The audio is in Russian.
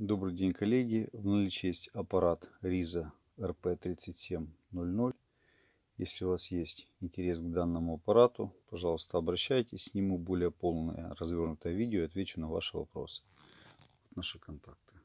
Добрый день, коллеги! В наличии есть аппарат RISA RP3700. Если у вас есть интерес к данному аппарату, пожалуйста, обращайтесь, сниму более полное развернутое видео и отвечу на ваши вопросы. Наши контакты.